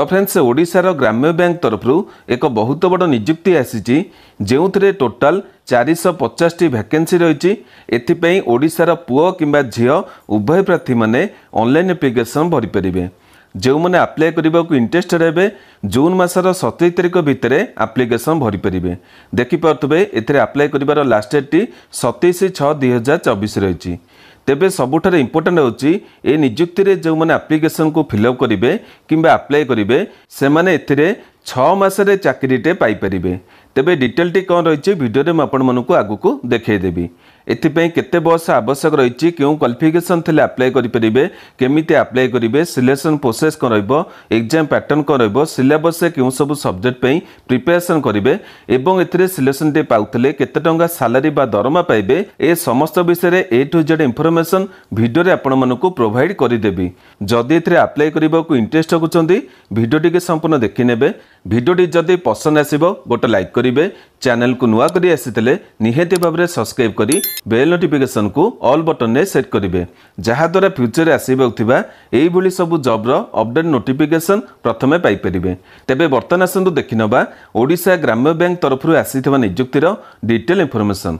ତ ଫ୍ରେଣ୍ଡସ୍ ଓଡ଼ିଶାର ଗ୍ରାମ୍ୟ ବ୍ୟାଙ୍କ ତରଫରୁ ଏକ ବହୁତ ବଡ଼ ନିଯୁକ୍ତି ଆସିଛି ଯେଉଁଥିରେ ଟୋଟାଲ ଚାରିଶହ ପଚାଶଟି ଭ୍ୟାକେନ୍ସି ରହିଛି ଏଥିପାଇଁ ଓଡ଼ିଶାର ପୁଅ କିମ୍ବା ଝିଅ ଉଭୟ ପ୍ରାର୍ଥୀମାନେ ଅନଲାଇନ୍ ଆପ୍ଲିକେସନ୍ ଭରିପାରିବେ ଯେଉଁମାନେ ଆପ୍ଲାଏ କରିବାକୁ ଇଣ୍ଟରେଷ୍ଟେଡ଼ ହେବେ ଜୁନ୍ ମାସର ସତେଇଶ ତାରିଖ ଭିତରେ ଆପ୍ଲିକେସନ୍ ଭରିପାରିବେ ଦେଖିପାରୁଥିବେ ଏଥିରେ ଆପ୍ଲାଏ କରିବାର ଲାଷ୍ଟ ଡେଟ୍ଟି ସତେଇଶ ଛଅ ଦୁଇ ହଜାର ଚବିଶ ରହିଛି ତେବେ ସବୁଠାରୁ ଇମ୍ପୋର୍ଟାଣ୍ଟ ହେଉଛି ଏ ନିଯୁକ୍ତିରେ ଯେଉଁମାନେ ଆପ୍ଲିକେସନ୍କୁ ଫିଲଅପ୍ କରିବେ କିମ୍ବା ଆପ୍ଲାଏ କରିବେ ସେମାନେ ଏଥିରେ ଛଅ ମାସରେ ଚାକିରିଟେ ପାଇପାରିବେ ତେବେ ଡିଟେଲ୍ଟି କ'ଣ ରହିଛି ଭିଡ଼ିଓରେ ମୁଁ ଆପଣମାନଙ୍କୁ ଆଗକୁ ଦେଖାଇଦେବି ଏଥିପାଇଁ କେତେ ବସ୍ ଆବଶ୍ୟକ ରହିଛି କେଉଁ କ୍ୱାଲିଫିକେସନ୍ ଥିଲେ ଆପ୍ଲାଏ କରିପାରିବେ କେମିତି ଆପ୍ଲାଏ କରିବେ ସିଲେକ୍ସନ୍ ପ୍ରୋସେସ୍ କ'ଣ ରହିବ ଏକ୍ଜାମ୍ ପ୍ୟାଟର୍ନ କ'ଣ ରହିବ ସିଲାବସ୍ରେ କେଉଁ ସବୁ ସବଜେକ୍ଟ ପାଇଁ ପ୍ରିପାରେସନ୍ କରିବେ ଏବଂ ଏଥିରେ ସିଲେକ୍ସନ୍ଟି ପାଉଥିଲେ କେତେ ଟଙ୍କା ସାଲାରୀ ବା ଦରମା ପାଇବେ ଏ ସମସ୍ତ ବିଷୟରେ ଏ ଟୁ ଜେଡ୍ ଇନଫର୍ମେସନ୍ ଭିଡ଼ିଓରେ ଆପଣମାନଙ୍କୁ ପ୍ରୋଭାଇଡ଼ କରିଦେବି ଯଦି ଏଥିରେ ଆପ୍ଲାଏ କରିବାକୁ ଇଣ୍ଟରେଷ୍ଟ ରଖୁଛନ୍ତି ଭିଡ଼ିଓଟିକି ସମ୍ପୂର୍ଣ୍ଣ ଦେଖିନେବେ ଭିଡ଼ିଓଟି ଯଦି ପସନ୍ଦ ଆସିବ ଗୋଟେ ଲାଇକ୍ କରିବେ ଚ୍ୟାନେଲକୁ ନୂଆ କରି ଆସିଥିଲେ ନିହାତି ଭାବରେ ସବସ୍କ୍ରାଇବ୍ କରି ବେଲ୍ ନୋଟିଫିକେସନ୍କୁ ଅଲ୍ ବଟନ୍ରେ ସେଟ୍ କରିବେ ଯାହାଦ୍ୱାରା ଫ୍ୟୁଚର୍ରେ ଆସିବାକୁ ଥିବା ଏହିଭଳି ସବୁ ଜବ୍ର ଅପଡେଟ୍ ନୋଟିଫିକେସନ୍ ପ୍ରଥମେ ପାଇପାରିବେ ତେବେ ବର୍ତ୍ତମାନ ଆସନ୍ତୁ ଦେଖିନେବା ଓଡ଼ିଶା ଗ୍ରାମ୍ୟ ବ୍ୟାଙ୍କ ତରଫରୁ ଆସିଥିବା ନିଯୁକ୍ତିର ଡିଟେଲ୍ ଇନ୍ଫର୍ମେସନ୍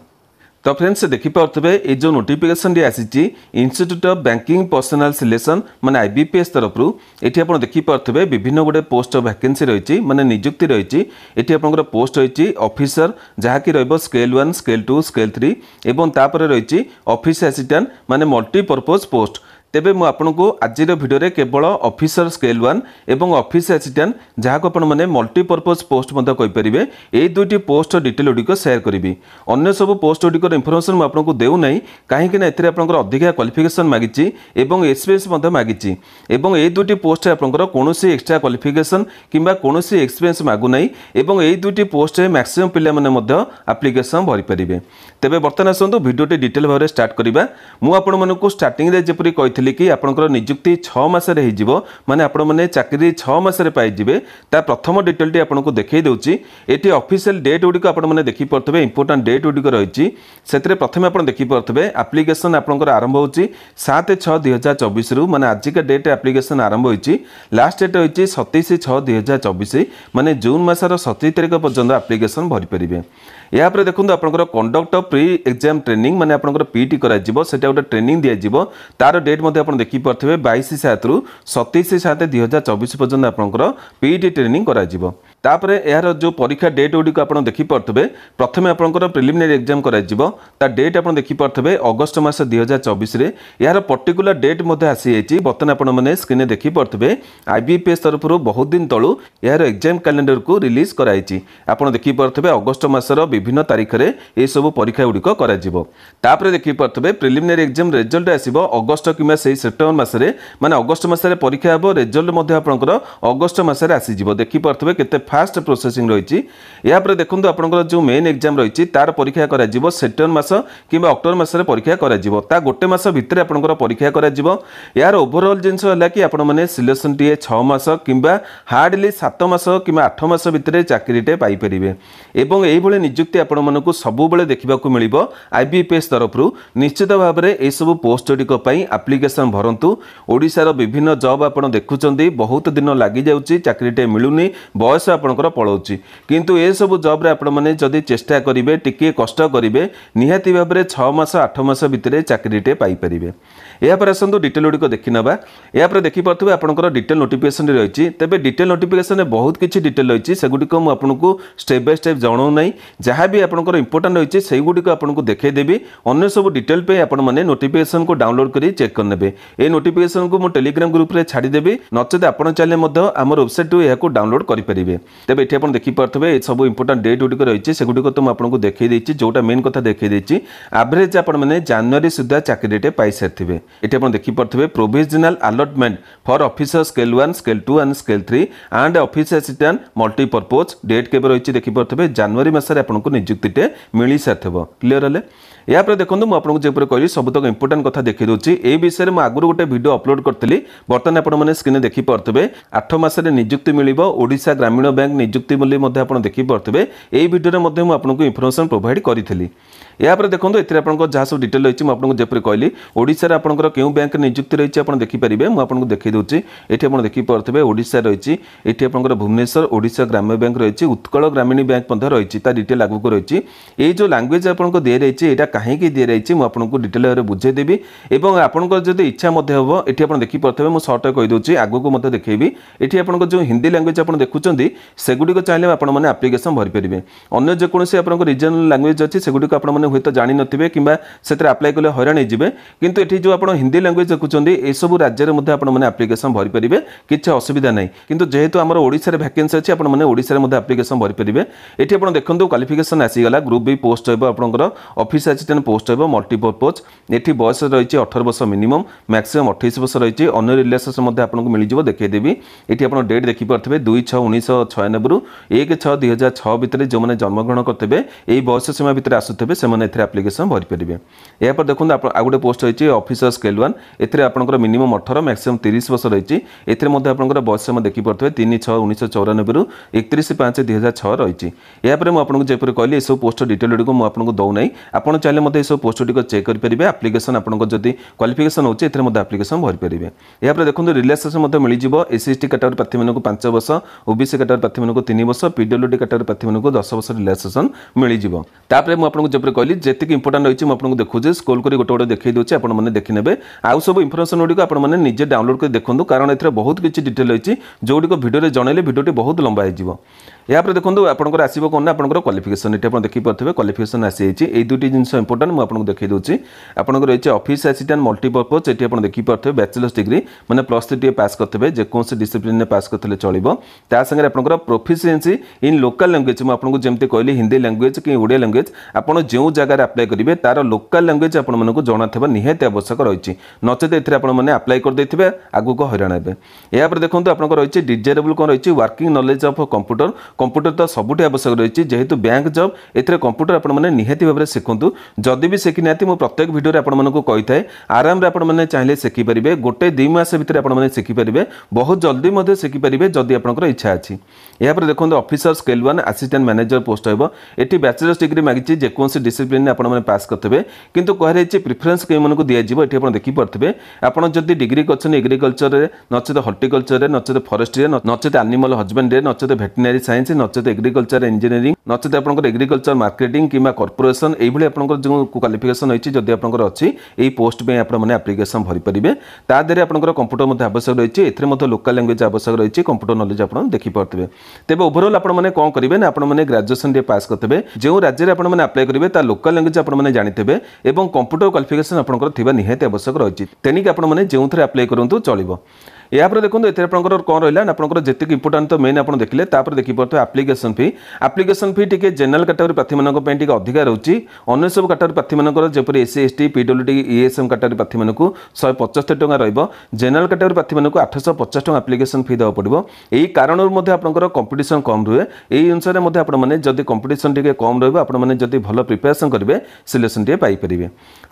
ତ ଫ୍ରେଣ୍ଡସ୍ ଦେଖିପାରୁଥିବେ ଏଇ ଯେଉଁ ନୋଟିଫିକେସନ୍ଟି ଆସିଛି institute of banking personnel selection ମାନେ ଆଇ ବି ପି ଏସ୍ ତରଫରୁ ଏଠି ଆପଣ ଦେଖିପାରୁଥିବେ ବିଭିନ୍ନ ଗୁଡ଼ିଏ ପୋଷ୍ଟ ଭ୍ୟାକେନ୍ସି ରହିଛି ମାନେ ନିଯୁକ୍ତି ରହିଛି ଏଠି ଆପଣଙ୍କର ପୋଷ୍ଟ ରହିଛି ଅଫିସର ଯାହାକି ରହିବ scale one scale two scale three ଏବଂ ତାପରେ ରହିଛି ଅଫିସ୍ ଆସିଷ୍ଟାଣ୍ଟ ମାନେ ମଲ୍ଟିପର୍ପୋଜ୍ ପୋଷ୍ଟ ତେବେ ମୁଁ ଆପଣଙ୍କୁ ଆଜିର ଭିଡ଼ିଓରେ କେବଳ ଅଫିସର ସ୍କେଲ୍ ୱାନ୍ ଏବଂ ଅଫିସ ଆସିଷ୍ଟାଣ୍ଟ ଯାହାକୁ ଆପଣମାନେ ମଲ୍ଟିପର୍ପଜ୍ ପୋଷ୍ଟ ମଧ୍ୟ କହିପାରିବେ ଏହି ଦୁଇଟି ପୋଷ୍ଟର ଡିଟେଲ୍ ଗୁଡ଼ିକ ସେୟାର କରିବି ଅନ୍ୟ ସବୁ ପୋଷ୍ଟ ଗୁଡ଼ିକର ଇନଫର୍ମେସନ୍ ମୁଁ ଆପଣଙ୍କୁ ଦେଉନାହିଁ କାହିଁକିନା ଏଥିରେ ଆପଣଙ୍କର ଅଧିକା କ୍ୱାଲିଫିକେସନ୍ ମାଗିଛି ଏବଂ ଏକ୍ସପିରିଏନ୍ସ ମଧ୍ୟ ମାଗିଛି ଏବଂ ଏହି ଦୁଇଟି ପୋଷ୍ଟରେ ଆପଣଙ୍କର କୌଣସି ଏକ୍ସଟ୍ରା କ୍ୱାଲିଫିକେସନ୍ କିମ୍ବା କୌଣସି ଏକ୍ସପିରିଏନ୍ସ ମାଗୁନାହିଁ ଏବଂ ଏହି ଦୁଇଟି ପୋଷ୍ଟରେ ମ୍ୟାକ୍ସିମମ୍ ପିଲାମାନେ ମଧ୍ୟ ଆପ୍ଲିକେସନ୍ ଭରିପାରିବେ ତେବେ ବର୍ତ୍ତମାନ ଆସନ୍ତୁ ଭିଡ଼ିଓଟି ଡିଟେଲ୍ ଭାବରେ ଷ୍ଟାର୍ଟ କରିବା ମୁଁ ଆପଣମାନଙ୍କୁ ଷ୍ଟାର୍ଟିଂରେ ଯେପରି କହିଥିଲି କହିଥିଲି କି ଆପଣଙ୍କର ନିଯୁକ୍ତି ଛଅ ମାସରେ ହୋଇଯିବ ମାନେ ଆପଣମାନେ ଚାକିରି ଛଅ ମାସରେ ପାଇଯିବେ ତା ପ୍ରଥମ ଡିଟେଲ୍ଟି ଆପଣଙ୍କୁ ଦେଖାଇ ଦେଉଛି ଏଠି ଅଫିସିଆଲ୍ ଡେଟ୍ ଗୁଡ଼ିକ ଆପଣମାନେ ଦେଖିପାରୁଥିବେ ଇମ୍ପୋର୍ଟାଣ୍ଟ ଡେଟ୍ ଗୁଡ଼ିକ ରହିଛି ସେଥିରେ ପ୍ରଥମେ ଆପଣ ଦେଖିପାରୁଥିବେ ଆପ୍ଲିକେସନ୍ ଆପଣଙ୍କର ଆରମ୍ଭ ହେଉଛି ସାତ ଛଅ ଦୁଇ ହଜାର ଚବିଶରୁ ମାନେ ଆଜିକା ଡେଟ୍ ଆପ୍ଲିକେସନ୍ ଆରମ୍ଭ ହୋଇଛି ଲାଷ୍ଟ ଡେଟ୍ ହୋଇଛି ସତେଇଶ ଛଅ ଦୁଇ ହଜାର ଚବିଶ ମାନେ ଜୁନ୍ ମାସର ସତେଇଶ ତାରିଖ ପର୍ଯ୍ୟନ୍ତ ଆପ୍ଲିକେସନ୍ ଭରିପାରିବେ ଏହାପରେ ଦେଖନ୍ତୁ ଆପଣଙ୍କର କଣ୍ଡକ୍ଟ ପ୍ରି ଏକ୍ଜାମ୍ ଟ୍ରେନିଂ ମାନେ ଆପଣଙ୍କର ପିଇଟି କରାଯିବ ସେଟା ଗୋଟେ ଟ୍ରେନିଂ ଦିଆଯିବ ତାର ଡେଟ୍ ମଧ୍ୟ ଆପଣ ଦେଖିପାରୁଥିବେ ବାଇଶ ସାତରୁ ସତେଇଶ ସାତ ଦୁଇ ହଜାର ଚବିଶ ପର୍ଯ୍ୟନ୍ତ ଆପଣଙ୍କର ପିଇଟି ଟ୍ରେନିଂ କରାଯିବ ତାପରେ ଏହାର ଯେଉଁ ପରୀକ୍ଷା ଡେଟ୍ ଗୁଡ଼ିକ ଆପଣ ଦେଖିପାରୁଥିବେ ପ୍ରଥମେ ଆପଣଙ୍କର ପ୍ରିଲିମିନାରୀ ଏକ୍ଜାମ୍ କରାଯିବ ତା ଡେଟ୍ ଆପଣ ଦେଖିପାରୁଥିବେ ଅଗଷ୍ଟ ମାସ ଦୁଇ ହଜାର ଚବିଶରେ ଏହାର ପର୍ଟିକୁଲାର ଡେଟ୍ ମଧ୍ୟ ଆସିଯାଇଛି ବର୍ତ୍ତମାନ ଆପଣମାନେ ସ୍କ୍ରିନ୍ରେ ଦେଖିପାରୁଥିବେ ଆଇବିପିଏସ୍ ତରଫରୁ ବହୁତ ଦିନ ତଳୁ ଏହାର ଏକ୍ଜାମ୍ କ୍ୟାଲେଣ୍ଡରକୁ ରିଲିଜ୍ କରାଯାଇଛି ଆପଣ ଦେଖିପାରୁଥିବେ ଅଗଷ୍ଟ ମାସର ବିଭିନ୍ନ ତାରିଖରେ ଏସବୁ ପରୀକ୍ଷା ଗୁଡ଼ିକ କରାଯିବ ତାପରେ ଦେଖିପାରୁଥିବେ ପ୍ରିଲିମିନାରୀ ଏକ୍ଜାମ୍ ରେଜଲ୍ଟ ଆସିବ ଅଗଷ୍ଟ କିମ୍ବା ସେହି ସେପ୍ଟେମ୍ବର ମାସରେ ମାନେ ଅଗଷ୍ଟ ମାସରେ ପରୀକ୍ଷା ହେବ ରେଜଲ୍ଟ ମଧ୍ୟ ଆପଣଙ୍କର ଅଗଷ୍ଟ ମାସରେ ଆସିଯିବ ଦେଖିପାରୁଥିବେ କେତେ ଫାଷ୍ଟ ପ୍ରୋସେସିଂ ରହିଛି ଏହାପରେ ଦେଖନ୍ତୁ ଆପଣଙ୍କର ଯେଉଁ ମେନ୍ ଏକ୍ଜାମ୍ ରହିଛି ତାର ପରୀକ୍ଷା କରାଯିବ ସେପ୍ଟେମ୍ବର ମାସ କିମ୍ବା ଅକ୍ଟୋବର ମାସରେ ପରୀକ୍ଷା କରାଯିବ ତା ଗୋଟେ ମାସ ଭିତରେ ଆପଣଙ୍କର ପରୀକ୍ଷା କରାଯିବ ଏହାର ଓଭରଅଲ୍ ଜିନିଷ ହେଲା କି ଆପଣମାନେ ସିଲେକ୍ସନ୍ଟିଏ ଛଅ ମାସ କିମ୍ବା ହାର୍ଡ଼ଲି ସାତ ମାସ କିମ୍ବା ଆଠ ମାସ ଭିତରେ ଚାକିରିଟେ ପାଇପାରିବେ ଏବଂ ଏହିଭଳି ନିଯୁକ୍ତି ଆପଣମାନଙ୍କୁ ସବୁବେଳେ ଦେଖିବାକୁ ମିଳିବ ଆଇ ବି ପି ଏସ୍ ତରଫରୁ ନିଶ୍ଚିତ ଭାବରେ ଏହିସବୁ ପୋଷ୍ଟଗୁଡ଼ିକ ପାଇଁ ଆପ୍ଲିକେସନ୍ ଭରନ୍ତୁ ଓଡ଼ିଶାର ବିଭିନ୍ନ ଜବ୍ ଆପଣ ଦେଖୁଛନ୍ତି ବହୁତ ଦିନ ଲାଗିଯାଉଛି ଚାକିରିଟେ ମିଳୁନି ବୟସ ଆପଣଙ୍କର ପଳାଉଛି କିନ୍ତୁ ଏସବୁ ଜବ୍ରେ ଆପଣମାନେ ଯଦି ଚେଷ୍ଟା କରିବେ ଟିକିଏ କଷ୍ଟ କରିବେ ନିହାତି ଭାବରେ ଛଅ ମାସ ଆଠ ମାସ ଭିତରେ ଚାକିରିଟିଏ ପାଇପାରିବେ ଏହାପରେ ଆସନ୍ତୁ ଡିଟେଲ୍ ଗୁଡ଼ିକ ଦେଖିନେବା ଏହାପରେ ଦେଖିପାରୁଥିବେ ଆପଣଙ୍କର ଡିଟେଲ୍ ନୋଟିଫିକେସନ୍ ରହିଛି ତେବେ ଡିଟେଲ୍ ନୋଟିଫିକେସନ୍ରେ ବହୁତ କିଛି ଡିଟେଲ୍ ରହିଛି ସେଗୁଡ଼ିକ ମୁଁ ଆପଣଙ୍କୁ ଷ୍ଟେପ୍ ବାଇ ଷ୍ଟେପ୍ ଜଣାଉନାହିଁ ଯାହା ବି ଆପଣଙ୍କର ଇମ୍ପୋର୍ଟାଣ୍ଟ ରହିଛି ସେଗୁଡ଼ିକ ଆପଣଙ୍କୁ ଦେଖାଇଦେବି ଅନ୍ୟ ସବୁ ଡିଟେଲ୍ ପାଇଁ ଆପଣମାନେ ନୋଟିଫିକେସନ୍କୁ ଡାଉନଲୋଡ଼୍ କରି ଚେକ୍ କରିନେବେ ଏ ନୋଟିଫିକେସନ୍କୁ ମୁଁ ଟେଲିଗ୍ରାମ ଗ୍ରୁପ୍ରେ ଛାଡ଼ିଦେବି ନଚେତ୍ ଆପଣ ଚାହିଁଲେ ମଧ୍ୟ ଆମର ୱେବସାଇଟ୍ରୁ ଏହାକୁ ଡାଉନଲୋଡ଼୍ କରିପାରିବେ ᱛᱮ বেᱴᱮ আপোন ᱫᱮᱠᱷᱤ ᱯᱟᱨᱛᱷᱮ ᱵᱮ ᱥᱚᱵᱚ ᱤᱢᱯᱚᱴᱟᱱᱴ ᱰᱮᱴ ᱩᱰᱤ ᱠᱚ ᱨᱟᱹᱪᱷᱮ ᱥᱮ ᱜᱩᱰᱤ ᱠᱚ ᱛᱚ ᱢᱟ ᱟᱯᱱᱚᱠᱚ ᱫᱮᱠᱷᱮ ᱫᱮᱪᱤ ᱡᱚᱴᱟ ᱢᱮᱱ ᱠᱟᱛᱷᱟ ᱫᱮᱠᱷᱮ ᱫᱮᱪᱤ ᱮᱵᱨᱮᱡ ᱟᱯᱱᱚ ᱢᱟᱱᱮ ᱡᱟᱱᱩᱟᱨᱤ ᱥᱩᱫᱷᱟ ᱪᱟᱠᱨᱤ ᱰᱮᱴᱮ ᱯᱟᱭᱥᱟ ᱛᱷᱤᱵᱮ ᱮᱴᱮ ᱟᱯᱱᱚ ᱫᱮᱠᱷᱤ ᱯᱟᱨᱛᱷᱮ provisional allotment for officers scale 1 scale 2 and ᱥᱠ ଏହାପରେ ଦେଖନ୍ତୁ ମୁଁ ଆପଣଙ୍କୁ ଯେପରି କହିଲି ସବୁତକ ଇମ୍ପୋର୍ଟାଣ୍ଟ କଥା ଦେଉଛି ଏ ବିଷୟରେ ମୁଁ ଆଗରୁ ଗୋଟେ ଭିଡ଼ିଓ ଅପଲୋଡ଼ କରିଥିଲି ବର୍ତ୍ତମାନ ଆପଣମାନେ ସ୍କ୍ରିନ୍ରେ ଦେଖିପାରୁଥିବେ ଆଠ ମାସରେ ନିଯୁକ୍ତି ମିଳିବ ଓଡ଼ିଶା ଗ୍ରାମୀଣ ବ୍ୟାଙ୍କ ନିଯୁକ୍ତି ବୋଲି ମଧ୍ୟ ଆପଣ ଦେଖିପାରୁଥିବେ ଏହି ଭିଡ଼ିଓରେ ମଧ୍ୟ ମୁଁ ଆପଣଙ୍କୁ ଇନଫର୍ମେସନ୍ ପ୍ରୋଭାଇଡ଼ କରିଥିଲି ଏହାପରେ ଦେଖନ୍ତୁ ଏଥିରେ ଆପଣଙ୍କ ଯାହା ସବୁ ଡିଟେଲ୍ ରହିଛି ମୁଁ ଆପଣଙ୍କୁ ଯେପରି କହିଲି ଓଡ଼ିଶାରେ ଆପଣଙ୍କର କେଉଁ ବ୍ୟାଙ୍କ ନିଯୁକ୍ତି ରହିଛି ଆପଣ ଦେଖିପାରିବେ ମୁଁ ଆପଣଙ୍କୁ ଦେଖାଇ ଦେଉଛି ଏଠି ଆପଣ ଦେଖିପାରୁଥିବେ ଓଡ଼ିଶା ରହିଛି ଏଠି ଆପଣଙ୍କର ଭୁବନେଶ୍ୱର ଓଡ଼ିଶା ଗ୍ରାମ୍ୟ ବ୍ୟାଙ୍କ ରହିଛି ଉତ୍କଳ ଗ୍ରାମୀଣ ବ୍ୟାଙ୍କ ମଧ୍ୟ ରହିଛି ତା ଡିଟେଲ୍ ଆଗକୁ ରହିଛି ଏଇ ଯେଉଁ ଲାଙ୍ଗୁଏଜ୍ ଆପଣଙ୍କୁ ଦିଆଯାଇଛି ଏଇଟା କାହିଁକି ଦିଆଯାଇଛି ମୁଁ ଆପଣଙ୍କୁ ଡିଟେଲ୍ ଭାବରେ ବୁଝେଇଦେବି ଏବଂ ଆପଣଙ୍କର ଯଦି ଇଚ୍ଛା ମଧ୍ୟ ହେବ ଏଠି ଆପଣ ଦେଖିପାରୁଥିବେ ମୁଁ ସର୍ଟ କହିଦେଉଛି ଆଗକୁ ମଧ୍ୟ ଦେଖେଇବି ଏଠି ଆପଣଙ୍କ ଯେଉଁ ହିନ୍ଦୀ ଲ୍ୟାଙ୍ଗୁଏଜ୍ ଆପଣ ଦେଖୁଛନ୍ତି ସେଗୁଡ଼ିକ ଚାହିଁଲେ ଆପଣମାନେ ଆପ୍ଲିକେସନ୍ ଭରିପାରିବେ ଅନ୍ୟ ଯେକୌଣସି ଆପଣଙ୍କ ରିଜନାଲ୍ ଲାଙ୍ଗୁଏଜ୍ ଅଛି ସେଗୁଡ଼ିକ ଆପଣମାନେ ହୁଏତ ଜାଣିନଥିବେ କିମ୍ବା ସେଥିରେ ଆପ୍ଲାଏ କଲେ ହଇରାଣ ହେଇଯିବେ କିନ୍ତୁ ଏଠି ଯେଉଁ ଆପଣ ହିନ୍ଦୀ ଲାଙ୍ଗୁଏଜ୍ ଦେଖୁଛନ୍ତି ଏସବୁ ରାଜ୍ୟରେ ମଧ୍ୟ ଆପଣମାନେ ଆପ୍ଲିକେସନ୍ ଭରିପାରିବେ କିଛି ଅସୁବିଧା ନାହିଁ କିନ୍ତୁ ଯେହେତୁ ଆମର ଓଡ଼ିଶାରେ ଭ୍ୟାକେନ୍ସି ଅଛି ଆପଣମାନେ ଓଡ଼ିଶାରେ ମଧ୍ୟ ଆପ୍ଲିକେସନ୍ ଭରିପାରିବେ ଏଠି ଆପଣ ଦେଖନ୍ତୁ କ୍ୱାଲିଫିକେସନ୍ ଆସିଗଲା ଗ୍ରୁପ୍ ବି ପୋଷ୍ଟ ରହିବ ଆପଣଙ୍କର ଅଫିସ୍ টেন পোস্ট রহব মল্টিপর্পোজ এটি বয়স রয়েছে অঠর বর্ষ মিনিমম ম্যাক্সিমম অঠেইশ বর্ষ রয়েছে অন্য রিলেসন্স মধ্যে আপনার যাব মিলিযোগ দেবি এটি আপনার ডেট দেখি পারে দুই ছ উনিশশো ছয়ানবেরু এক ছ দুই হাজার ছ ভিতরে যে জন্মগ্রহণ করতে এই বয়স সীমা ভিতরে আসুথে সে আপ্লিকেসন ভরিপারে এরপর দেখুন আপনার গোটে পোস্ট রয়েছে অফিসর স্কেল ওয়ান এতে আপনার মিনিমম অঠর ম্যাক্সিমম তিরিশ বর্ষ রয়েছে এতে মধ্যে আপনার বয়স সীমা দেখি পারে তিন ছ উনিশশো চৌরানবেরু একত্রিশ পাঁচ দুই হাজার ছ রয়েছে এরপরে আপনার যেপরি কহিলি এসব পোস্ট ডিটেল গুড়ি আপনার নাই আপনার ଚାହିଁଲେ ମଧ୍ୟ ଏସବୁ ପୋଷ୍ଟଗୁଡ଼ିକ ଚେକ୍ କରିପାରିବେ ଆପ୍ଲିକେସନ୍ ଆପଣଙ୍କ ଯଦି କ୍ୱାଲିଫିକେସନ୍ ହେଉଛି ଏଥିରେ ମଧ୍ୟ ଆପ୍ଲିକେସନ୍ ଭରିପାରିବେ ଏହାପରେ ଦେଖନ୍ତୁ ରିଲାକ୍ସେସନ୍ ମଧ୍ୟ ମିଳିଯିବ ଏସ୍ସି ଏସ୍ ଟି କାଟାଗୋରୀ ପ୍ରାର୍ଥୀମାନଙ୍କୁ ପାଞ୍ଚ ବର୍ଷ ଓବିସି କାଟାଗୋରୀ ପ୍ରାର୍ଥୀମାନଙ୍କୁ ତିନି ବର୍ଷ ପିଡବ୍ଲ୍ୟୁଡି କାଟାଗୋରୀ ପ୍ରାର୍ଥୀମାନଙ୍କୁ ଦଶ ବର୍ଷ ରିଲାକ୍ସେସନ୍ ମିଳିଯିବ তাপরে মু আপনার যেপরে কহিলি যেত ইম্পর্টাট রয়েছে মু আপনার দেখুছে স্কোল করে গোটে গোটে দেখাই দেছি আপনার দেখিনেবে আউ সব ইনফরমেশন গুড়ি আপনার নিজে ডাউনলোড করে দেখুন কারণ এতে বহু কিছু ডিটেল রয়েছে যেগুলো ভিডিওরে জনাইলে ভিডিওটি বহু লম্বা হয়ে যাব এরপরে দেখুন আপনার আসবে কোণ না আপনার কোয়ালিফিকেশন এটি আপনার দেখিপারে কোয়ালিফিকেসন আসিযাই এই দুইটি জিনিস ইম্পর্টাট মু আপনার দেখাই দেছি আপনার রয়েছে অফিস আসিষ্টাট মল্টিপর্পজ এটি আপনার দেখিপারে ব্যাচেলর্স ডিগ্রি মানে প্লস থ্রি টিকে পাস করতে যেকোন ডিসিপ্লিনে পাস করলে চলব তা সাথে আপনার প্রফিসিয়েন্সি ইন লোকাল ল্যাঙ্গুয়েজ মু আপনার যেমন কহিলি হিন্দি ল্যাঙ্গুয়েজ কি ওড়িয়া ল্যাঙ্গুয়েজ ଲାଙ୍ଗୁଏଜ୍ ଆପଣ ଯେଉଁ ଜାଗାରେ ଆପ୍ଲାଏ କରିବେ ତା'ର ଲୋକାଲ୍ ଲାଙ୍ଗୁଏଜ୍ ଆପଣମାନଙ୍କୁ ଜଣାଥିବା ନିହାତି ଆବଶ୍ୟକ ରହିଛି ନଚେତ ଏଥିରେ ଆପଣମାନେ ଆପ୍ଲାଏ କରିଦେଇଥିବେ ଆଗକୁ ହଇରାଣ ହେବେ ଏହାପରେ ଦେଖନ୍ତୁ ଆପଣଙ୍କର ରହିଛି ଡିଜାରେବୁଲ୍ କ'ଣ ରହିଛି working knowledge of computer computer ତ ସବୁଠି ଆବଶ୍ୟକ ରହିଛି ଯେହେତୁ ବ୍ୟାଙ୍କ ଜବ୍ ଏଥିରେ କମ୍ପ୍ୟୁଟର ଆପଣମାନେ ନିହାତି ଭାବରେ ଶିଖନ୍ତୁ ଯଦି ବି ଶିଖିନାହାନ୍ତି ମୁଁ ପ୍ରତ୍ୟେକ ଭିଡ଼ିଓରେ ଆପଣମାନଙ୍କୁ କହିଥାଏ ଆରାମରେ ଆପଣମାନେ ଚାହିଁଲେ ଶିଖିପାରିବେ ଗୋଟେ ଦୁଇ ମାସ ଭିତରେ ଆପଣମାନେ ଶିଖିପାରିବେ ବହୁତ ଜଲ୍ଦି ମଧ୍ୟ ଶିଖିପାରିବେ ଯଦି ଆପଣଙ୍କର ଇଚ୍ଛା ଅଛି ଏହାପରେ ଦେଖନ୍ତୁ officer scale one assistant manager post ହେବ ଏଠି ବ୍ୟାଚଲର୍ସ ଡିଗ୍ରୀ মাগিছে যেকোন ডিসিপ্লিন আপনার পাস করতে কিন্তু কুহাইছে প্রিফরেন্স কেউমানু দিয়াযিব এটি আপনার দেখিপারে আপনার যদি ডিগ্রি করছেন এগ্রিকলচরের নচেত হর্টিকলচরের নচেত ফরেস্ট্রি নচেত আনিমাল হজবেন্ড্রি নচেত ভেটেনারি সাইন্স নচেত এগ্রিকলচর ইঞ্জিনিয়ারিং নচেত আপনার এগ্রিকলচর মার্কেটিং কিংবা কর্পোরেসন এইভাবে আপনার যে ক্বালিফিকেসন রয়েছে যদি আপনার অছি এই পোস্ট পাই আপনার আপ্লিকেসন ভরিপারে তা দেহে আপনার কম্পুটর মধ্যে আবশ্যক রয়েছে এতে মধ্যে লোকাল ল্যাঙ্গুয়েজ আবশ্যক রয়েছে কম্পুটর নলেজ আপনার দেখিপারে তবে ওভরঅল আপনার কম করবে না আপনার গ্রাজুয়েসন পাস করতে যে রাজ্যের আপনার আপ্লাই করবে তা লোকাল ল্যাঙ্গুয়েজ আপনার জাঁথে এবং কম্পুটর କ୍ୱାଲିଫିକେସନ୍ ଆପଣଙ୍କର ଥିବା ନିହାତି ଆବଶ୍ୟକ ରହିଛି ତେଣିକି ଆପଣମାନେ ଯେଉଁଥିରେ ଆପ୍ଲାଏ କରନ୍ତୁ ଚଳିବ ଏହାପରେ ଦେଖନ୍ତୁ ଏଥିରେ ଆପଣଙ୍କର କ'ଣ ରହିଲା ନା ଆପଣଙ୍କର ଯେତିକି ଇମ୍ପୋର୍ଟାଣ୍ଟ ତ ମେନ୍ ଆପଣ ଦେଖିଲେ ତାପରେ ଦେଖିପାରୁଥିବେ ଆପ୍ଲିକେସନ୍ ଫି ଆପ୍ଲିକେସନ୍ ଫି ଟିକେ ଜେନେରାଲ କାଟାଗୋରୀ ପ୍ରାର୍ଥୀମାନଙ୍କ ପାଇଁ ଟିକେ ଅଧିକା ରହୁଛି ଅନ୍ୟ ସବୁ କାଟାଗୋରୀ ପ୍ରାର୍ଥୀମାନଙ୍କର ଯେପରି ଏସ୍ସି ଏସ୍ଟି ପିଡବ୍ଲ୍ୟୁ ଟି ଇ ଇଏସ୍ଏମ୍ କାଟାଗୋରୀ ପ୍ରାର୍ଥୀମାନଙ୍କୁ ଶହେ ପଚସ୍ତରୀ ଟଙ୍କା ରହିବ ଜେନେରାଲ୍ କାଟାଗୋରୀ ପ୍ରାର୍ଥୀମାନଙ୍କୁ ଆଠଶହ ପଚାଶ ଟଙ୍କା ଆପ୍ଲିକେସନ୍ ଫି ଦେବାକୁ ପଡ଼ିବ ଏହି କାରଣରୁ ମଧ୍ୟ ଆପଣଙ୍କର କମ୍ପିଟିସନ୍ କମ୍ ରୁହେ ଏହି ଅନୁସାରେ ମଧ୍ୟ ଆପଣମାନେ ଯଦି କମ୍ପିଟିସନ୍ ଟିକେ କମ୍ ରହିବ ଆପଣମାନେ ଯଦି ଭଲ ପ୍ରିପାରେସନ୍ କରିବେ ସିଲେକ୍ସନ୍ ଟିକେ ପାଇପାରିବେ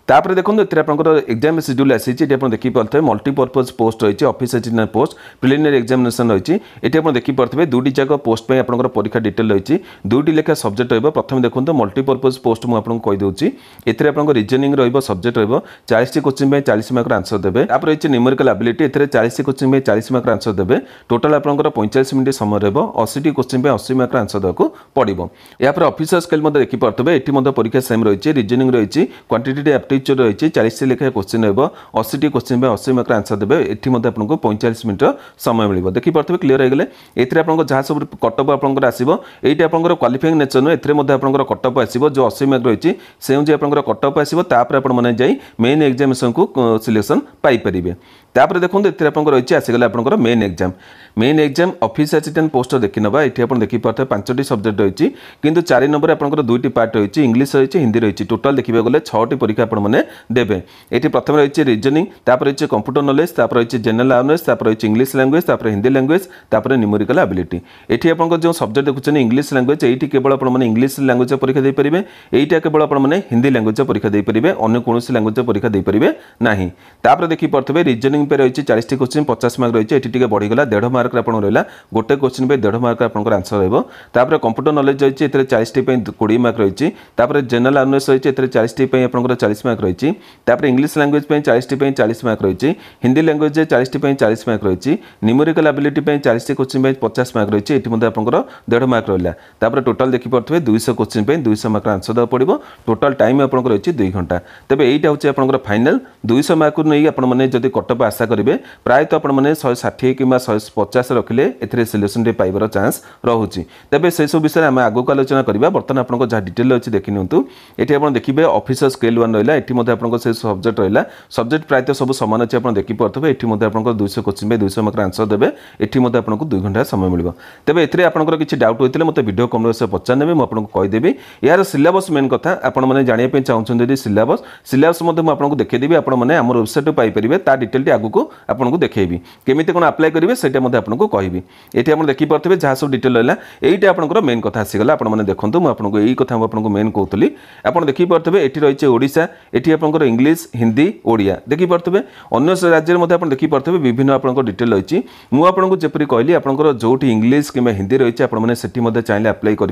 ତାପରେ ଦେଖନ୍ତୁ ଏଥିରେ ଆପଣଙ୍କର ଏକ୍ଜାମ୍ ସିଡ୍ୟୁଲ୍ ଆସିଛି ଏଠି ଆପଣ ଦେଖିପାରୁଥିବେ ମଲ୍ଟିପର୍ପଜ୍ ପୋଷ୍ଟ ରହିଛି ଅଫିସ୍ ଅଛି কন্টিনেন্ট পোস্ট প্রিলিমিনারি এক্সামিনেসন রয়েছে এটি আপনার দেখিপারে দুইটি যাক পোস্ট পাই আপনার পরীক্ষা ডিটেল রয়েছে দুইটি লেখা সবজেক্ট রহব প্রথমে দেখুন মল্টিপর্পজ পোস্ট মু আপনার কইদেছি এতে আপনার রিজনিং রহব সবজেক্ট রহব চাশটি কোচিং পাই চাশ মার্কর আনসর দেবে তারপর রয়েছে নিউমেরিকাল আবিলিটি এতে চাশটি কোচিং পাই চাশ মার্কর আনসর দেবে টোটাল আপনার পঁয়চাশ মিনিট সময় রহব অশীটি কোচিং পাই অশী মার্কর আনসর দেওয়া পড়ব এরপরে অফিসর স্কেল মধ্যে দেখিপারে এটি মধ্যে পরীক্ষা সেম রয়েছে রিজনিং রয়েছে কোয়ান্টিটেটিভ আপ্টিচ্যুড রয়েছে চাশটি লেখা কোশ্চিন রহব অশীটি কোচিং পাই অশী মার্কর আনসর দেবে এটি মধ্যে আপনার পঁয়চাশ ପଇଁଚାଳିଶ ମିନିଟ୍ର ସମୟ ମିଳିବ ଦେଖିପାରୁଥିବେ କ୍ଲିଅର୍ ହେଇଗଲେ ଏଥିରେ ଆପଣଙ୍କ ଯାହା ସବୁ କଟଅଫ୍ ଆପଣଙ୍କର ଆସିବ ଏଇଟା ଆପଣଙ୍କର କ୍ୱାଲିଫାଇଂ ନେଚର୍ ନୁହେଁ ଏଥିରେ ମଧ୍ୟ ଆପଣଙ୍କର କଟଅଫ୍ ଆସିବ ଯେଉଁ ଅଶୀ ମାର୍କ ରହିଛି ସେ ହେଉଛି ଆପଣଙ୍କର କଟଅଫ୍ ଆସିବ ତାପରେ ଆପଣମାନେ ଯାଇ ମେନ୍ ଏକ୍ଜାମିନେସନ୍କୁ ସିଲେକ୍ସନ୍ ପାଇପାରିବେ ତାପରେ ଦେଖନ୍ତୁ ଏଥିରେ ଆପଣଙ୍କର ରହିଛି ଆସିଗଲେ ଆପଣଙ୍କର main exam main exam office assistant post ଦେଖିନେବା ଏଠି ଆପଣ ଦେଖିପାରୁଥିବେ ପାଞ୍ଚଟି ସବଜେକ୍ଟ ରହିଛି କିନ୍ତୁ ଚାରି ନମ୍ବର ଆପଣଙ୍କର ଦୁଇଟି ପାର୍ଟ ରହିଛି ଇଂଲିଶ ରହିଛି ହିନ୍ଦୀ ରହିଛି ଟୋଟାଲ ଦେଖିବାକୁ ଗଲେ ଛଅଟି ପରୀକ୍ଷା ଆପଣମାନେ ଦେବେ ଏଠି ପ୍ରଥମେ ରହିଛି ରିଜନିଂ ତାପରେ ରହିଛି କମ୍ପ୍ୟୁଟର ନଲେଜ ତାପରେ ରହିଛି ଜେନେରାଲ ଆୱାରନେସ୍ ତାପରେ ରହିଛି ଇଂଲିଶ ଲାଙ୍ଗୁଏଜ ତାପରେ ହିନ୍ଦୀ ଲାଙ୍ଗୁଏଜ ତାପରେ ନ୍ୟୁମେରିକାଲ ଆବିଲିଟି ଏଠି ଆପଣଙ୍କ ଯେଉଁ ସବଜେକ୍ଟ ଦେଖୁଛନ୍ତି ଇଂଲିଶ ଲାଙ୍ଗୁଏଜ ଏଇଠି କେବଳ ଆପଣମାନେ ଇଂଲିଶ ଲାଙ୍ଗୁଏଜ ପରୀକ୍ଷା ଦେଇପାରିବେ ଏଇଟା କେବଳ ଆପଣମାନେ ହିନ୍ଦୀ ଲାଙ୍ଗୁଏଜ ପରୀକ୍ଷା ଦେଇପାରିବେ ଅନ୍ୟ କୌଣସି ଲାଙ୍ଗୁଏଜ ପରୀକ୍ଷା ଦେଇପାରିବେ ନାହିଁ ତାପରେ ଦେଖିପାରୁଥିବେ ରିଜନିଂ ପାଇଁ ରହିଛି ଚାଳିଶଟି କୋଶ୍ଚିନ୍ ପଚାଶ ମାର୍କ ରହିଛି ଏଠି ଟିକେ ବଢ଼ିଗଲା ଦେଢ଼ ମାର୍କ ମାର୍କରେ ଆପଣଙ୍କର ରହିଲା ଗୋଟେ କୋଶ୍ଚିନ୍ ପାଇଁ ଦେଢ଼ ମାର୍କରେ ଆପଣଙ୍କର ଆନ୍ସର୍ ରହିବ ତାପରେ କମ୍ପ୍ୟୁଟର ନଲେଜ୍ ରହିଛି ଏଥିରେ ଚାଳିଶଟି ପାଇଁ କୋଡ଼ିଏ ମାର୍କ ରହିଛି ତାପରେ ଜେନେରାଲ୍ ଆନର୍ସ ରହିଛି ଏଥିରେ ଚାଳିଶଟି ପାଇଁ ଆପଣଙ୍କର ଚାଳିଶ ମାର୍କ ରହିଛି ତାପରେ ଇଂଲିଶ ଲାଙ୍ଗୁଏଜ୍ ପାଇଁ ଚାଳିଶଟି ପାଇଁ ଚାଳିଶ ମାର୍କ ରହିଛି ହିନ୍ଦୀ ଲାଙ୍ଗୁଏଜ୍ରେ ଚାଳିଶଟି ପାଇଁ ଚାଳିଶ ମାର୍କ ରହିଛି ନ୍ୟୁମେରିକାଲ୍ ଆବିଲିଟି ପାଇଁ ଚାଳିଶଟି କୋଶ୍ଚିନ୍ ପାଇଁ ପଚାଶ ମାର୍କ ରହିଛି ଏଠି ମଧ୍ୟ ଆପଣଙ୍କର ଦେଢ଼ ମାର୍କ ରହିଲା ତାପରେ ଟୋଟାଲ୍ ଦେଖିପାରୁଥିବେ ଦୁଇଶହ କୋଶ୍ଚିନ୍ ପାଇଁ ଦୁଇଶହ ମାର୍କ ଆନ୍ସର୍ ଦେବାକୁ ପଡ଼ିବ ଟୋଟାଲ୍ ଟାଇମ୍ ଆପଣଙ୍କର ରହିଛି ଦୁଇ ଘଣ୍ଟା ତେବେ ଏଇଟା ହେଉଛି ଆପଣଙ୍କର ଫାଇନାଲ୍ ଦୁଇଶହ ମାର୍କକୁ ନେଇ ଆପଣମାନେ ଯଦି କଟଅଫ୍ ଆଶା କରିବେ ପ୍ରାୟତଃ ଆପଣମାନେ ଶହେ ଷାଠିଏ କିମ୍ବା ଶହେ ପଚାଶ ରଖିଲେ ଏଥିରେ ସିଲେକ୍ସନ୍ଟି ପାଇବାର ଚାନ୍ସ ରହୁଛି ତେବେ ସେସବୁ ବିଷୟରେ ଆମେ ଆଗକୁ ଆଲୋଚନା କରିବା ବର୍ତ୍ତମାନ ଆପଣଙ୍କ ଯାହା ଡିଟେଲ୍ ଅଛି ଦେଖିନିଅନ୍ତୁ ଏଠି ଆପଣ ଦେଖିବେ ଅଫିସର ସ୍କେଲ୍ ୱାନ୍ ରହିଲା ଏଠି ମଧ୍ୟ ଆପଣଙ୍କ ସେ ସବଜେକ୍ଟ ରହିଲା ସବଜେକ୍ଟ ପ୍ରାୟତଃ ସବୁ ସମାନ ଅଛି ଆପଣ ଦେଖିପାରୁଥିବେ ଏଠି ମଧ୍ୟ ଆପଣଙ୍କ ଦୁଇଶହ କୋଶ୍ଚିନ୍ ପାଇଁ ଦୁଇଶହ ମାର୍କର ଆନ୍ସର୍ ଦେବେ ଏଠି ମଧ୍ୟ ଆପଣଙ୍କୁ ଦୁଇ ଘଣ୍ଟା ସମୟ ମିଳିବ ତେବେ ଏଥିରେ ଆପଣଙ୍କର କିଛି ଡାଉଟ୍ ହୋଇଥିଲେ ମୋତେ ଭିଡ଼ିଓ କମେଣ୍ଟ ସହ ପଚାରିନେବେ ମୁଁ ଆପଣଙ୍କୁ କହିଦେବି ଏହାର ସିଲାବସ୍ ମେନ୍ କଥା ଆପଣମାନେ ଜାଣିବା ପାଇଁ ଚାହୁଁଛନ୍ତି ଯଦି ସିଲାବସ୍ ସିଲାବସ୍ ମଧ୍ୟ ମୁଁ ଆପଣଙ୍କୁ ଦେଖେଇଦେବି ଆପଣମାନେ ଆମର ୱେବସାଇଟ୍ରୁ ପାଇପାରିବେ ତା ଡିଟେଲ୍ଟି ଆଗକୁ ଆପଣଙ୍କୁ ଦେଖେଇବି କେମିତି କ'ଣ ଆପ୍ଲାଏ କରିବେ ସେଇଟା ମଧ୍ୟ আপনার কহবি এটি আপনার দেখিপারে যা সব ডিটেল রহলা এইটা আপনার মেন কথা আসিগলা আপনার দেখুন মু আপনার এই কথা আপনার মেন কৌলি আপনার দেখিপারে এটি রয়েছে ওড়শা এটি আপনার ইংলিশ হিন্দি ওড়িয়া দেখিপারে অন্য রাজ্যের মধ্যে আপনার দেখিপারে বিভিন্ন আপনার ডিটেল রয়েছে মু আপনার যেপরি কহিলি আপনার যেটি ইংলিশ কিংবা হিন্দি রয়েছে আপনার সেটি মধ্যে চাইলে আপ্লাই করে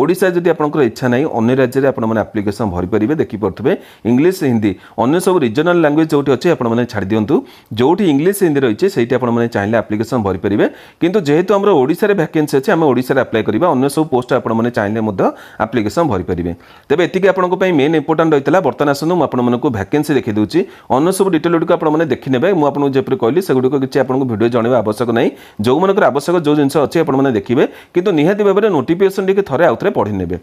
ওড়শা যদি আপনার ইচ্ছা নাই অন্য রাজ্যের আপনার আপ্লিকেসন ভরিপারে দেখিপারে ইংলিশ হিন্দি অন্য সব রিজনাল ল্যাঙ্গুয়েজ যেটি অনেক আপনার ছাড়ি দিও যেটি ইংলিশ হিন্দি রয়েছে সেইটি আপনার চাইলে আপ্লিকেসন ভরিপারে কিন্তু যেহেতু আমার ওড়শার ভ্যাকেন্সি আছে আমি ওড়শার আপ্লাই করা অন্য সব পোস্ট আপনার চাইলে আপ্লিকেসন ভরিপারে তবে এটি আপনার মেন ইম্পর্টাট রয়েছে বর্তমান আসুন আপনার ভ্যাকেন্সি দেখি দেছি অন্য সব ডিটেল গুড়ি আপনার দেখিনেবে মু আপনার যেপরি কহিলি সেগুড়ি কিছু আপনার ভিডিও জনাইবা আবশ্যক না যেমন আবশ্যক যে জিনিস অনেক আপনার দেখবে কিন্তু নিহতি ভাবে নোটিফিকেসন টিকি থাকে আউথে পড়ি নেবে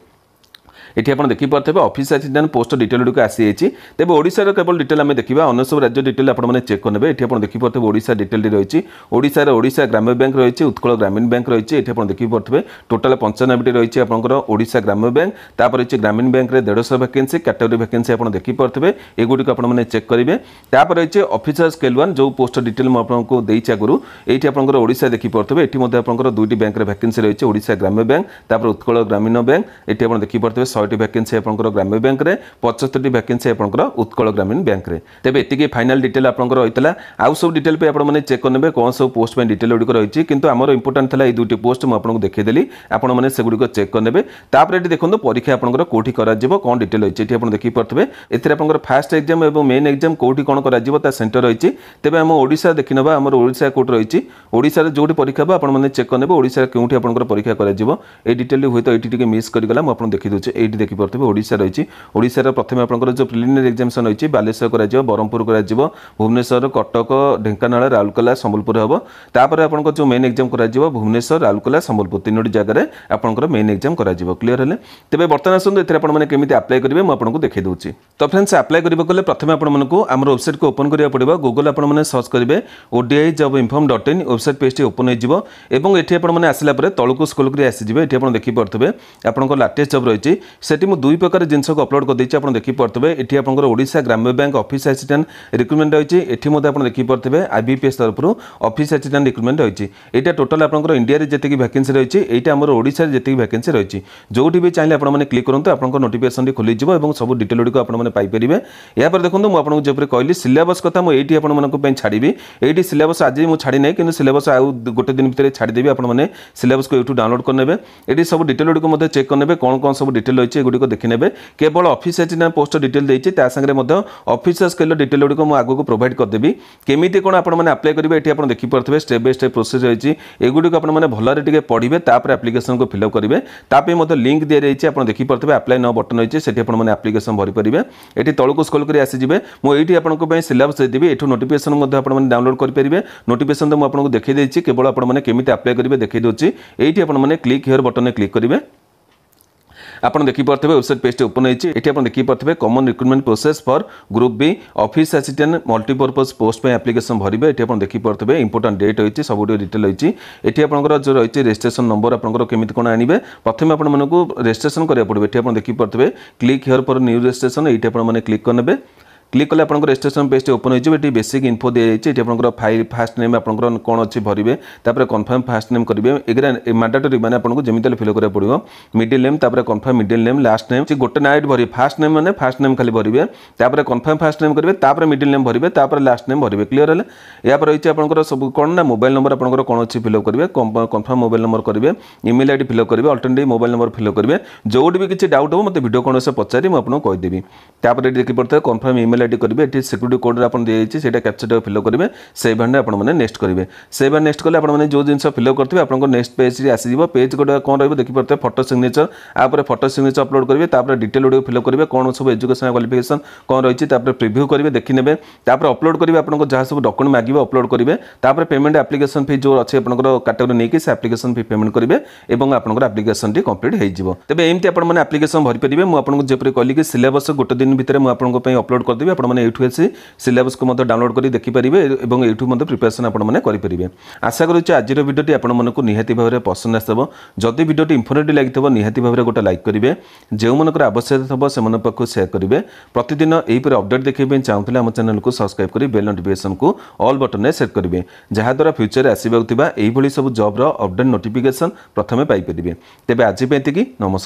এটি আপনার দেখিপারে অফিস আসিস্টাট পোস্ট ডিটেল গুড়ি আসিযাই তবে ওড়শার কেবল ডিটেল আমি দেখা অন্য সব রাজ্য ডিটেল আপনার চেক করবে এটি আপনার দেখিপারে ওড়শা ডিটেলটি রয়েছে ওড়শার ওড়শা গ্রাম্য ব্যাঙ্ক রয়েছে উৎকল গ্রামীণ ব্যাঙ্ক রয়েছে এটি আপনার দেখিপারে টোটাল পঞ্চানবেটি রয়েছে আপনার ওড়শা গ্রাম্য ব্যাঙ্ক তাপরে রয়েছে গ্রামীণ ব্যাঙ্করে দেড়শো ভ্যাকেন্সি ক্যাটেগরি ভ্যাকেন্সি আপনার দেখিপারে এগুড়ি আপনার চেক করবে তাপরে রয়েছে অফিসার স্কেল ওয়ান যে পোস্ট ডিটেল আপনার দিয়েছি আগুন এইটি আপনার ওড়শা দেখিপারে এটি আপনার দুইটি ব্যাঙ্কের ভ্যাকেন্সি রয়েছে ওড়শা গ্রাম্য ব্যাঙ্ক তাপরে উৎকল গ্রামীণ ব্যাঙ্ক এটি আপনার দেখিপারে শহে ଶହେଟି ଭ୍ୟାକେନ୍ସି ଆପଣଙ୍କର ଗ୍ରାମ୍ୟ ବ୍ୟାଙ୍କରେ ପଚସ୍ତରଟି ଭ୍ୟାକେନ୍ସି ଆପଣଙ୍କର ଉତ୍କଳ ଗ୍ରାମୀଣ ବ୍ୟାଙ୍କରେ ତେବେ ଏତିକି ଫାଇନାଲ୍ ଡିଟେଲ୍ ଆପଣଙ୍କର ରହିଥିଲା ଆଉ ସବୁ ଡିଟେଲ୍ ପାଇଁ ଆପଣମାନେ ଚେକ୍ କରିନେବେ କ'ଣ ସବୁ ପୋଷ୍ଟ ପାଇଁ ଡିଟେଲ୍ ଗୁଡ଼ିକ ରହିଛି କିନ୍ତୁ ଆମର ଇମ୍ପୋର୍ଟାଣ୍ଟ ଥିଲା ଏଇ ଦୁଇଟି ପୋଷ୍ଟ ମୁଁ ଆପଣଙ୍କୁ ଦେଖାଇଦେଲି ଆପଣମାନେ ସେଗୁଡ଼ିକ ଚେକ୍ କରିନେବେ ତାପରେ ଏଠି ଦେଖନ୍ତୁ ପରୀକ୍ଷା ଆପଣଙ୍କର କେଉଁଠି କରାଯିବ କ'ଣ ଡିଟେଲ୍ ରହିଛି ଏଠି ଆପଣ ଦେଖିପାରୁଥିବେ ଏଥିରେ ଆପଣଙ୍କର ଫାଷ୍ଟ ଏକ୍ଜାମ୍ ଏବଂ ମେନ୍ ଏକ୍ଜାମ୍ କେଉଁଠି କ'ଣ କରାଯିବ ତା ସେଣ୍ଟର ରହିଛି ତେବେ ଆମ ଓଡ଼ିଶା ଦେଖିନେବା ଆମର ଓଡ଼ିଶା କେଉଁଠି ରହିଛି ଓଡ଼ିଶାରେ ଯେଉଁଠି ପରୀକ୍ଷା ହେବ ଆପଣମାନେ ଚେକ୍ କରିନେବେ ଓଡ଼ିଶାରେ କେଉଁଠି ଆପଣଙ୍କର ପରୀକ୍ଷା କରାଯିବ ଏଇ ଡିଟେଲ୍ ହୁଏତ ଏଇଠି ଟିକେ ମିସ୍ କରିଗଲା ମୁଁ ଆପଣଙ୍କୁ ଦେଖିଦେଉଛି ଏଇଠି ଏଠି ଦେଖିପାରୁଥିବେ ଓଡ଼ିଶା ରହିଛି ଓଡ଼ିଶାର ପ୍ରଥମେ ଆପଣଙ୍କର ଯେଉଁ ପ୍ରିଲିମିନାରୀ ଏକ୍ଜାମିନେସନ୍ ରହିଛି ବାଲେଶ୍ୱର କରାଯିବ ବ୍ରହ୍ମପୁର କରାଯିବ ଭୁବନେଶ୍ୱର କଟକ ଢେଙ୍କାନାଳ ରାଉରକେଲା ସମ୍ବଲପୁର ହେବ ତାପରେ ଆପଣଙ୍କର ଯେଉଁ ମେନ୍ ଏକ୍ଜାମ୍ କରାଯିବ ଭୁବନେଶ୍ୱର ରାଉରକେଲା ସମ୍ବଲପୁର ତିନୋଟି ଜାଗାରେ ଆପଣଙ୍କର ମେନ୍ ଏକ୍ଜାମ୍ କରାଯିବ କ୍ଲିୟର ହେଲେ ତେବେ ବର୍ତ୍ତମାନ ଆସନ୍ତୁ ଏଥିରେ ଆପଣମାନେ କେମିତି ଆପ୍ଲାଏ କରିବେ ମୁଁ ଆପଣଙ୍କୁ ଦେଖାଇ ଦେଉଛି ତ ଫ୍ରେଣ୍ଡସ୍ ଆପ୍ଲାଏ କରିବାକୁ ହେଲେ ପ୍ରଥମେ ଆପଣମାନଙ୍କୁ ଆମର ୱେବସାଇଟ୍କୁ ଓପନ୍ କରିବାକୁ ପଡ଼ିବ ଗୁଗଲ୍ ଆପଣମାନେ ସର୍ଚ୍ଚ କରିବେ Odia job inform dot in website ପେଜ୍ଟି ଓପନ୍ ହୋଇଯିବ ଏବଂ ଏଠି ଆପଣମାନେ ଆସିଲା ପରେ ତଳକୁ ସ୍କୁଲ୍ କରି ଆସିଯିବେ ଏଠି ଆପଣ ଦେଖିପାରୁଥିବେ ଆପଣଙ୍କ ଲାଟେଷ୍ଟ ଜବ୍ ରହିଛି সেটি মু দুই প্রকার জিনিসকে অপলোড করেদেছি আপনার দেখিপারে এটি আপনার ওড়শা গ্রাম্য ব্যাঙ্ক অফিস আসিষ্টাট রিক্রুটমেন্ট রয়েছে এটি মধ্যে আপনার দেখিপারে আইবিপিএস তরফর অফিস আসিষ্টাট রিক্রুটমেন্ট রয়েছে এটা টোটাল আপনার ইন্ডিয়ার যেতে ভ্যাকেন্সি রয়েছে এইটা আমার ওড়শার যেতে ভ্যাকেন্সি রয়েছে যেটি বি চাইলে আপনার ক্লিক করতে আপনার নোটিফিকেসনটি খোলিযোগ এবং সব ডিটেল গুড়ি আপনার পাইপারে এরপরে দেখুন মু আপনার যেপরি কহিলি সিলেবস কথা মু এইটি আপনার ছাড়বি এইটি সিলেবস আজ মু ছাড়ি নাই কিন্তু সিলেবস আউ গোটে দিন ভিতরে ছাড়িদেবি আপনার সিলেবসকে এইটু ডাউনলোড করে নেবে এটি সব ডিটেল গুড়ি চেক করে নেবে কোণ কোণ সব ডিটেল রয়েছে এগুড়ি নেবে কেবল অফিস আচিনা পোস্ট ডিটেল দিয়েছি তা সাথে অফিস স্কেল ডিটেল গুড়ি আগুক প্রোভাইড করেদেবি কমিটি কোণ আপনার আপ্লাই করবে এটি আপনার দেখিপারে স্টেপ বাই স্টেপ প্রোসেস রয়েছে এগুড়ি আপনার ভালরে টিকি পড়বে তাপরে আপ্লিকেশন ফিল আপ করবে তাপে লিঙ্ক দিয়ে রয়েছে আপনার দেখিপারে আপ্লাই ন বটন রয়েছে সেটি আপনার আপ্লিকেসন ভরিপারে এটি তলক স্কোল করে আসিযোগে মু এইটি আপনার সিলেবস দিয়ে দেদেবি এটু নোটিফিকেশন আপনার ডাউনলোড করে পেয়ে নোটিফিকেশন তো আপনার দেখে দিয়েছি কেবল আপনার কমিটি আপ্লাই করবে দেখে দিচ্ছি এইটি আপনার ক্লিক হিয়ার বটনে ক্লিক করবে ଆପଣ ଦେଖିପାରୁଥିବେ ୱେବସାଇଟ୍ ପେଜ୍ଟି ଓପନ୍ ହୋଇଛି ଏଠି ଆପଣ ଦେଖିପାରୁଥିବେ common recruitment process for group B office assistant multipurpose post ପାଇଁ ଆପ୍ଲିକେସନ୍ ଭରିବେ ଏଠି ଆପଣ ଦେଖିପାରୁଥିବେ ଇମ୍ପୋର୍ଟାଣ୍ଟ ଡେଟ୍ ହୋଇଛି ସବୁଠି ଡିଟେଲ୍ ହୋଇଛି ଏଠି ଆପଣଙ୍କର ଯେଉଁ ରହିଛି ରେଜିଷ୍ଟ୍ରେସନ୍ ନମ୍ବର ଆପଣଙ୍କର କେମିତି କ'ଣ ଆଣିବେ ପ୍ରଥମେ ଆପଣମାନଙ୍କୁ ରେଜିଷ୍ଟ୍ରେସନ୍ କରିବାକୁ ପଡ଼ିବ ଏଠି ଆପଣ ଦେଖିପାରୁଥିବେ click here for new registration ଏଇଠି ଆପଣମାନେ କ୍ଲିକ୍ କରିନେବେ ক্লিক কলে আপনার রেজিষ্ট্রেসন পেজটি ওপন হয়ে যাব এটি বেসিক ইনফো দিয়েছে এটি আপনার ফাইল ফার্স্ট নেম আপনার কোণ অছি ভরবে তাপরে কনফর্ম ফার্স্ট নেম করবে এগুলা ম্যান্ডাটোরি মানে আপনার যেমি হলে ফিল করা পড়ব মিডিল নেম তাপরে confirm middle name last name গোটে নাইট ভরবে ফার্স্ট নেম মানে ফার্স্ট নেম খালি ভরবে তাপরে কনফর্ম ফার্স্ট নেম করবে তাপরে মিডিল নেম ভরবে তাপরে লাস্ট নেম ভরবে ক্লিয়ার হলে এরপরে রয়েছে আপনার সব কোণ না মোবাইল নম্বর আপনার কোণ অছি ফিল করবে কনফর্ম মোবাইল নম্বর করবে ইমেল আইডি ফিল করবে অল্টরনেটিভ মোবাইল নম্বর ফিল করবে ଯେଉଁଠି ବି କିଛି ଡାଉଟ୍ ହେବ ମୋତେ ଭିଡ଼ିଓ କ'ଣ ସେ ପଚାରି ମୁଁ ଆପଣଙ୍କୁ କହିଦେବି ତାପରେ ଏଠି ଦେଖିପାରୁଥିବେ କନଫର୍ମ ଇମେଲ ইমেল আইডি করবে এটি সিকুরিটি কোড্রে আপনার দিয়েছে সেটা ক্যাপচারটা ফিল করবে সেইভাবে আপনার নেক্সট করবে সেইভাবে নেক্সট কলে আপনার যে জিনিস ফিল করতে আপনার নেক্সট পেজটি আসিযোগ পেজ গোটা কম রহব দেখিপারে ফটো সিগনেচর আপরে ফটো সিগনেচর অপলোড করবে তাপরে ডিটেল গুড়ি ফিল করবে কোণ সব এজুকেশন কোয়ালিফিকেসন কম রয়েছে তাপরে প্রিভিউ করবে দেখিনেবে তাপরে অপলোড করবে আপনার যা সব ডকুমেন্ট মাগবে অপলোড করবে তাপরে পেমেন্ট আপ্লিকেসন ফি যে অছে আপনার ক্যাটেগরি নিয়ে সে আপ্লিকেসন ফি পেমেন্ট করবে এবং আপনার আপ্লিকেসনটি কমপ্লিট হয়ে তবে এমনি আপনার আপ্লিকেসন ভরিপারে মু আপনার যেপরি কলি সিলেবস গোটে দিন ভিতরে আপনার অপলোড করে କରିପାରିବେ ଆପଣମାନେ ଏଇଠୁ ଆସି ସିଲାବସ୍କୁ ମଧ୍ୟ ଡାଉନଲୋଡ଼ କରି ଦେଖିପାରିବେ ଏବଂ ଏଇଠୁ ମଧ୍ୟ ପ୍ରିପାରେସନ୍ ଆପଣମାନେ କରିପାରିବେ ଆଶା କରୁଛି ଆଜିର ଭିଡ଼ିଓଟି ଆପଣମାନଙ୍କୁ ନିହାତି ଭାବରେ ପସନ୍ଦ ଆସିବ ଯଦି ଭିଡ଼ିଓଟି ଇନଫର୍ମେଟିଭ୍ ଲାଗିଥିବ ନିହାତି ଭାବରେ ଗୋଟେ ଲାଇକ୍ କରିବେ ଯେଉଁମାନଙ୍କର ଆବଶ୍ୟକ ଥିବ ସେମାନଙ୍କ ପାଖକୁ ସେୟାର କରିବେ ପ୍ରତିଦିନ ଏହିପରି ଅପଡ଼େଟ୍ ଦେଖିବା ପାଇଁ ଚାହୁଁଥିଲେ ଆମ ଚ୍ୟାନେଲକୁ ସବସ୍କ୍ରାଇବ୍ କରି ବେଲ୍ ନୋଟିଫିକେସନ୍କୁ ଅଲ୍ ବଟନ୍ରେ ସେଟ୍ କରିବେ ଯାହାଦ୍ୱାରା ଫ୍ୟୁଚରରେ ଆସିବାକୁ ଥିବା ଏହିଭଳି ସବୁ ଜବ୍ର ଅପଡ଼େଟ୍ ନୋଟିଫିକେସନ୍ ପ୍ରଥମେ ପାଇପାରିବେ ତେବେ ଆଜି ପାଇଁ ଏତିକି ନମସ୍କାର